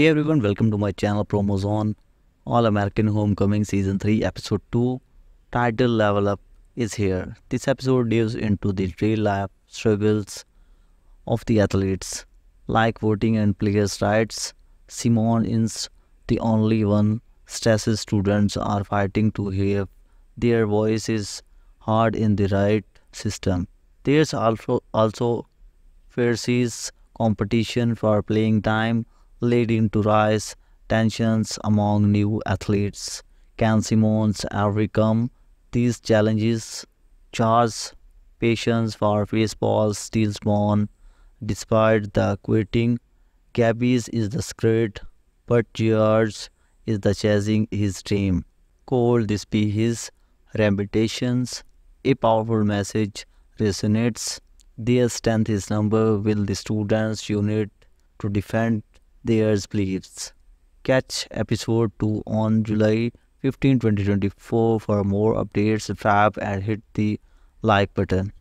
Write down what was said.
Hey everyone, welcome to my channel Promos on All American Homecoming Season 3 Episode 2 Title Level Up is here. This episode delves into the real life struggles of the athletes, like voting and players' rights. Simone is the only one stresses students are fighting to have their voices heard in the right system. There's also also fierce competition for playing time leading to rise tensions among new athletes. Can Simmons overcome these challenges? Charles' patience for baseball still born. Despite the quitting, Gabby's is the secret, but George is the chasing his dream. Could this be his reputations? A powerful message resonates. Their strength is number will the students unit to defend their beliefs. Catch episode 2 on July 15, 2024 for more updates. Subscribe and hit the like button.